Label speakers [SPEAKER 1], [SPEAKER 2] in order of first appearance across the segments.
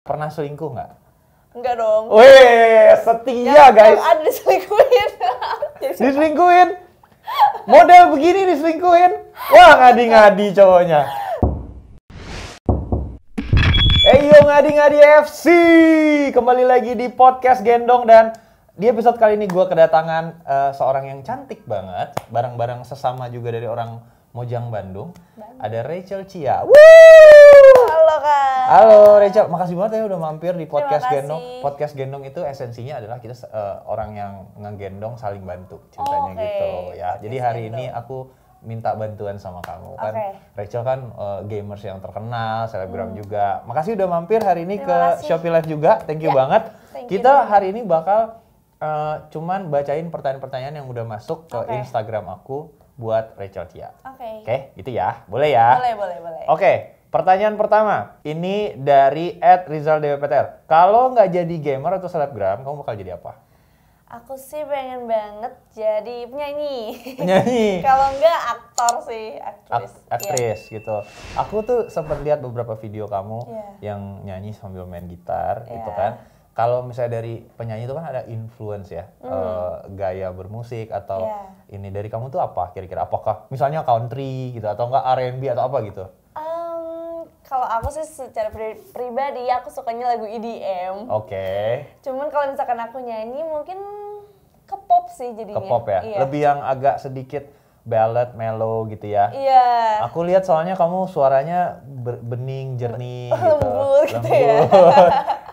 [SPEAKER 1] Pernah selingkuh nggak?
[SPEAKER 2] Enggak dong. Wih,
[SPEAKER 1] setia ya, guys. Ada
[SPEAKER 2] diselingkuhin. diselingkuhin. Model
[SPEAKER 1] begini diselingkuhin. Wah, ngadi-ngadi cowoknya. Hey, eh, yo ngadi-ngadi FC. Kembali lagi di podcast Gendong dan di episode kali ini gue kedatangan uh, seorang yang cantik banget, barang-barang sesama juga dari orang Mojang Bandung. Bandung. Ada Rachel Chia.
[SPEAKER 2] Woo! Halo
[SPEAKER 1] Kak. Halo Rachel, makasih banget ya udah mampir di podcast Gendong. Podcast Gendong itu esensinya adalah kita uh, orang yang ngegendong saling bantu ceritanya okay. gitu ya. Jadi yes, hari gendong. ini aku minta bantuan sama kamu kan okay. Rachel kan uh, gamers yang terkenal selebgram hmm. juga makasih udah mampir hari ini Terima ke kasih. Shopee Live juga thank you yeah. banget thank kita hari ini bakal uh, cuman bacain pertanyaan-pertanyaan yang udah masuk ke okay. Instagram aku buat Rachel Tia oke okay. oke okay, gitu ya boleh ya
[SPEAKER 2] boleh boleh boleh oke
[SPEAKER 1] okay. Pertanyaan pertama, ini dari Ed Rizal DWPTR. Kalau nggak jadi gamer atau selebgram, kamu bakal jadi apa?
[SPEAKER 2] Aku sih pengen banget jadi penyanyi. Penyanyi. Kalau nggak aktor sih,
[SPEAKER 1] aktris. Ak aktris yeah. gitu. Aku tuh sempat lihat beberapa video kamu yeah. yang nyanyi sambil main gitar yeah. gitu kan. Kalau misalnya dari penyanyi itu kan ada influence ya, mm. uh, gaya bermusik atau yeah. ini dari kamu tuh apa kira-kira? Apakah misalnya country gitu atau nggak R&B atau apa gitu?
[SPEAKER 2] kalau aku sih secara pri pribadi aku sukanya lagu EDM. Oke. Okay. Cuman kalau misalkan aku nyanyi mungkin ke pop sih jadinya. Ke pop ya. Iya. Lebih
[SPEAKER 1] yang agak sedikit ballad, mellow gitu ya.
[SPEAKER 2] Iya. Aku
[SPEAKER 1] lihat soalnya kamu suaranya bening, jernih
[SPEAKER 2] gitu. Lembut gitu ya.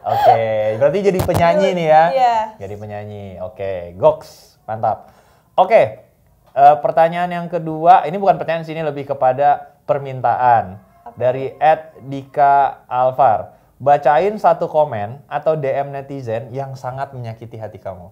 [SPEAKER 1] Oke, okay. berarti jadi penyanyi nih ya. Iya. Jadi penyanyi. Oke, okay. goks. Mantap. Oke. Okay. Uh, eh, pertanyaan yang kedua, ini bukan pertanyaan sini lebih kepada permintaan dari Ed Dika Alvar. Bacain satu komen atau DM netizen yang sangat menyakiti hati kamu.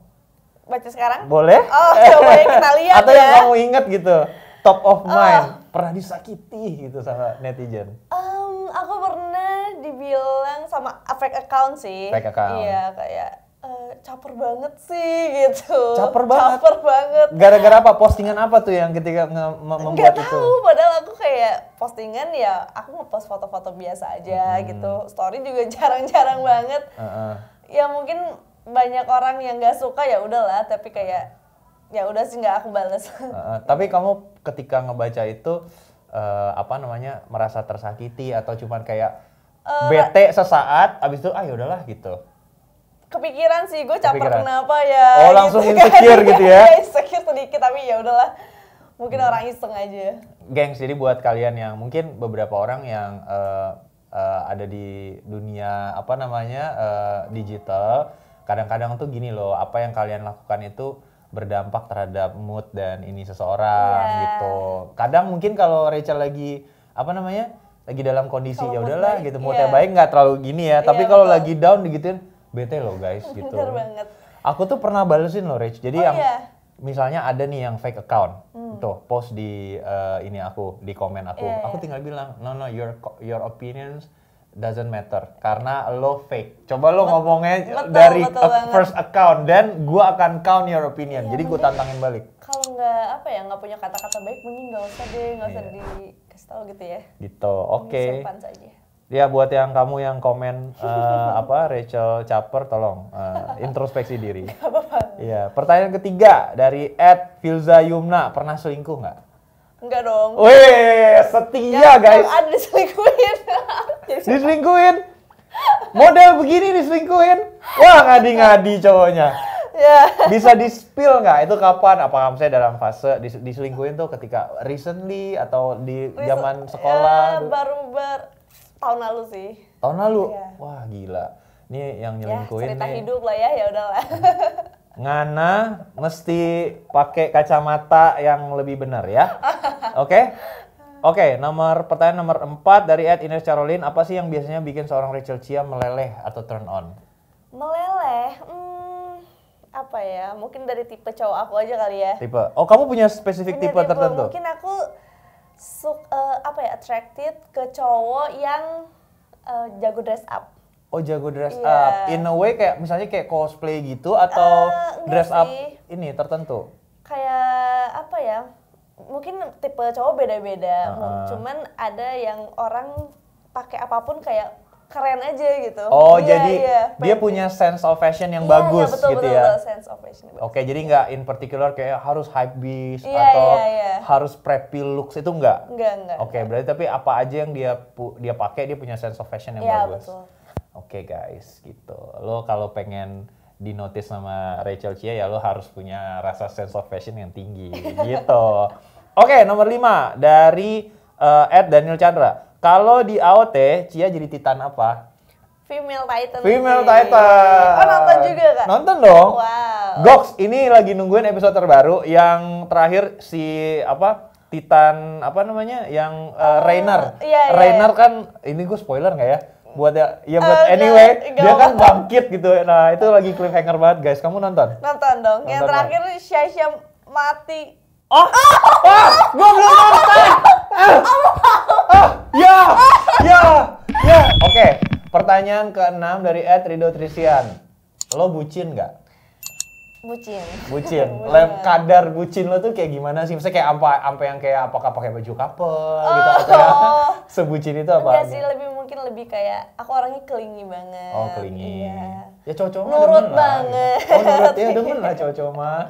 [SPEAKER 2] Baca sekarang? Boleh? Oh, coba yang kita lihat Atau ya. yang kamu
[SPEAKER 1] ingat gitu, top of oh. mind. Oh. Pernah disakiti gitu sama netizen.
[SPEAKER 2] Um, aku pernah dibilang sama fake account sih. Fake account. Iya, kayak Uh, caper banget sih gitu. Caper banget. Caper banget.
[SPEAKER 1] Gara-gara apa? Postingan apa tuh yang ketika membuat Nggak itu? Gak tahu,
[SPEAKER 2] padahal aku kayak postingan ya aku ngepost foto-foto biasa aja hmm. gitu story juga jarang-jarang banget uh -uh. ya mungkin banyak orang yang nggak suka ya udahlah tapi kayak ya udah sih nggak aku balas uh,
[SPEAKER 1] tapi kamu ketika ngebaca itu uh, apa namanya merasa tersakiti atau cuman kayak
[SPEAKER 2] uh, bete
[SPEAKER 1] sesaat abis itu ah ya udahlah gitu
[SPEAKER 2] kepikiran sih gue caper kenapa ya oh gitu langsung gitu, insecure gitu ya insecure sedikit tapi ya udahlah mungkin hmm. orang iseng aja
[SPEAKER 1] gengs jadi buat kalian yang mungkin beberapa orang yang uh, uh, ada di dunia apa namanya uh, digital kadang-kadang tuh gini loh apa yang kalian lakukan itu berdampak terhadap mood dan ini seseorang yeah. gitu kadang mungkin kalau Rachel lagi apa namanya lagi dalam kondisi ya udahlah gitu iya. moodnya yeah. baik nggak terlalu gini ya yeah, tapi iya, kalau lagi down digituin bete loh guys gitu aku tuh pernah balesin loh Rachel. jadi oh, yang yeah misalnya ada nih yang fake account hmm. tuh post di uh, ini aku di komen aku yeah, aku yeah. tinggal bilang no no your your opinions doesn't matter karena lo fake coba lo Bet ngomongnya betul, dari betul a, first account dan gua akan count your opinion yeah, jadi gua tantangin balik
[SPEAKER 2] kalau nggak apa ya nggak punya kata-kata baik mending nggak usah deh nggak usah yeah. dikasih tahu gitu ya
[SPEAKER 1] gitu oke okay. saja Ya buat yang kamu yang komen uh, apa Rachel Chaper tolong uh, introspeksi diri. Iya. Pertanyaan ketiga dari Ed Filza Yumna pernah selingkuh nggak?
[SPEAKER 2] Enggak dong. Wih setia ya, guys. Ada diselingkuhin. diselingkuhin. Model
[SPEAKER 1] begini diselingkuhin. Wah ngadi-ngadi cowoknya. Ya. Bisa di spill nggak itu kapan? Apakah misalnya dalam fase diselingkuhin tuh ketika recently atau di zaman sekolah? Ya,
[SPEAKER 2] baru ber tahun lalu sih tahun lalu yeah. wah
[SPEAKER 1] gila ini yang nyelingkuhin ya, cerita nih. hidup
[SPEAKER 2] lah ya ya udahlah
[SPEAKER 1] ngana mesti pakai kacamata yang lebih benar ya oke okay? Oke, okay, nomor pertanyaan nomor 4 dari Ed Ines Carolin, apa sih yang biasanya bikin seorang Rachel Chia meleleh atau turn on?
[SPEAKER 2] Meleleh? Hmm, apa ya? Mungkin dari tipe cowok aku aja kali ya. Tipe.
[SPEAKER 1] Oh, kamu punya spesifik tipe, tipe tertentu? Mungkin
[SPEAKER 2] aku suk, uh, apa ya attracted ke cowok yang uh, jago dress up.
[SPEAKER 1] Oh jago dress yeah. up. In a way kayak misalnya kayak cosplay gitu atau uh, dress sih. up ini tertentu.
[SPEAKER 2] Kayak apa ya? Mungkin tipe cowok beda-beda. Uh ah. -huh. Cuman ada yang orang pakai apapun kayak keren aja gitu. Oh, iya, jadi iya,
[SPEAKER 1] dia punya sense of fashion yang iya, iya bagus iya, betul, gitu betul, ya. Betul,
[SPEAKER 2] sense of fashion. Oke,
[SPEAKER 1] okay, jadi nggak in particular kayak harus hype beast iya, atau iya, iya. harus preppy looks itu enggak? Enggak, enggak. Oke, okay, berarti tapi apa aja yang dia dia pakai dia punya sense of fashion yang iya, bagus. Oke, okay, guys, gitu. Lo kalau pengen di notice sama Rachel Chia ya lo harus punya rasa sense of fashion yang tinggi gitu. Oke, okay, nomor 5 dari uh, eh, Ed Daniel Chandra kalau di AOT, Cia jadi Titan apa?
[SPEAKER 2] Female Titan. Female sih. Titan. Oh nonton juga kak? Nonton dong. Wow.
[SPEAKER 1] Gox ini lagi nungguin episode terbaru yang terakhir si apa Titan apa namanya yang uh, oh, Rainer. Iya, iya. Rainer kan ini gue spoiler nggak ya? buat ya, ya buat uh, anyway gak, dia gak kan bangkit gitu nah itu lagi cliffhanger banget guys kamu nonton
[SPEAKER 2] nonton dong nonton yang terakhir Shasha mati oh, oh, oh, oh, gue belum nonton oh, oh, oh, Ya! Ya!
[SPEAKER 1] Ya! Oke, pertanyaan keenam dari Ed Rido Trisian. Lo bucin nggak? Bucin. Bucin. Lem kadar bucin lo tuh kayak gimana sih? Misalnya kayak apa apa yang kayak apakah pakai baju couple oh. gitu atau ya? Sebucin itu apa? Enggak sih,
[SPEAKER 2] lebih mungkin lebih kayak aku orangnya kelingi banget. Oh,
[SPEAKER 1] kelingi. Iya. Ya cocok. nurut banget. gitu. Oh, nurut ya demen lah cocok mah.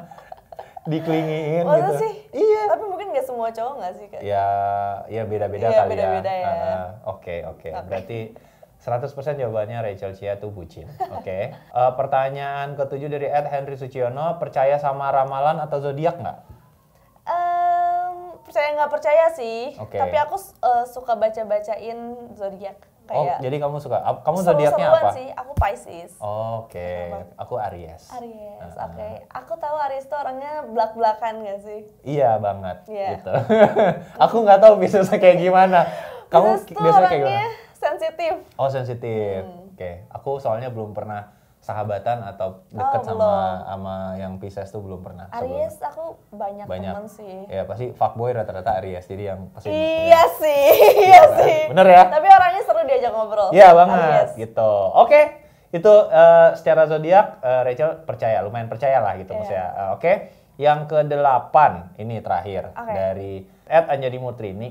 [SPEAKER 1] Diklingiin oh, gitu. sih?
[SPEAKER 2] Iya. Tapi semua cowok nggak sih kak?
[SPEAKER 1] Ya, ya beda-beda iya, ya, kali beda -beda ya. Oke, ya. uh, oke. Okay, okay. okay. Berarti 100% jawabannya Rachel Chia tuh bucin. Oke. Okay. Uh, eh, pertanyaan ketujuh dari Ed Henry Suciono, percaya sama ramalan atau zodiak nggak?
[SPEAKER 2] Um, percaya nggak percaya sih. Okay. Tapi aku uh, suka baca-bacain zodiak. Oh, kayak oh,
[SPEAKER 1] jadi kamu suka kamu zodiaknya apa? sih,
[SPEAKER 2] aku Pisces.
[SPEAKER 1] Oh, Oke, okay. aku Aries.
[SPEAKER 2] Aries. Uh Oke, okay. aku tahu Aries tuh orangnya belak-belakan gak sih?
[SPEAKER 1] Iya banget yeah. gitu. aku nggak tahu bisnisnya kayak gimana. Kamu biasanya kayak gimana? sensitif. Oh, sensitif. Hmm. Oke, okay. aku soalnya belum pernah sahabatan atau oh, deket oh, sama sama yang Pisces tuh belum pernah. Aries
[SPEAKER 2] aku banyak, banyak. teman sih. Ya
[SPEAKER 1] pasti fuckboy rata-rata Aries jadi yang pasti. Iya
[SPEAKER 2] sih, iya, iya kan? sih. Bener ya? Tapi orangnya diajak ngobrol. Iya banget Alias.
[SPEAKER 1] gitu. Oke, okay. itu uh, secara zodiak uh, Rachel percaya, lumayan percaya lah gitu yeah. maksudnya. Uh, Oke, okay. yang ke delapan ini terakhir okay. dari Ed Anjadi Mutri Ni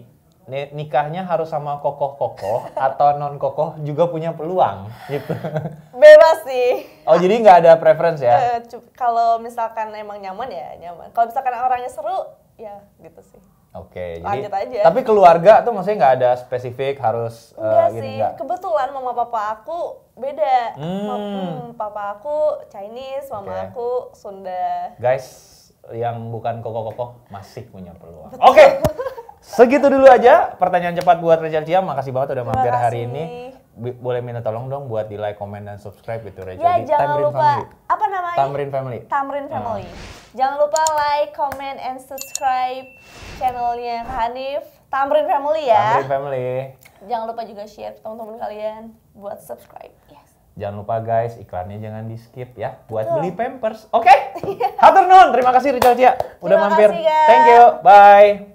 [SPEAKER 1] nikahnya harus sama kokoh-kokoh atau non kokoh juga punya peluang gitu.
[SPEAKER 2] Bebas sih.
[SPEAKER 1] Oh jadi nggak ada preference ya?
[SPEAKER 2] kalau misalkan emang nyaman ya nyaman. Kalau misalkan orangnya seru ya gitu sih.
[SPEAKER 1] Oke, okay, jadi aja. tapi keluarga tuh maksudnya nggak ada spesifik harus eh, enggak uh, sih. Gini, enggak.
[SPEAKER 2] Kebetulan mama papa aku beda. Hmm. Mama, hmm, papa aku Chinese, mama okay. aku Sunda.
[SPEAKER 1] Guys, yang bukan koko-koko masih punya peluang. Oke. Okay. Segitu dulu aja pertanyaan cepat buat Rachel Cia. Makasih banget udah Terima mampir kasih. hari ini boleh minta tolong dong buat di like, comment, dan subscribe gitu Rachel ya, di jangan Tamrin lupa, Family.
[SPEAKER 2] Apa namanya? Tamrin Family. Tamrin ah. Family. Hmm. Jangan lupa like, comment, and subscribe channelnya Hanif. Tamrin Family ya. Tamrin Family. Jangan lupa juga share teman-teman kalian buat subscribe.
[SPEAKER 1] Jangan lupa guys, iklannya jangan di skip ya buat Betul. beli Pampers. Oke. Okay?
[SPEAKER 2] Iya. Hatur nuhun. Terima kasih Rachel Cia udah terima mampir. Kasih, Thank you.
[SPEAKER 1] Bye.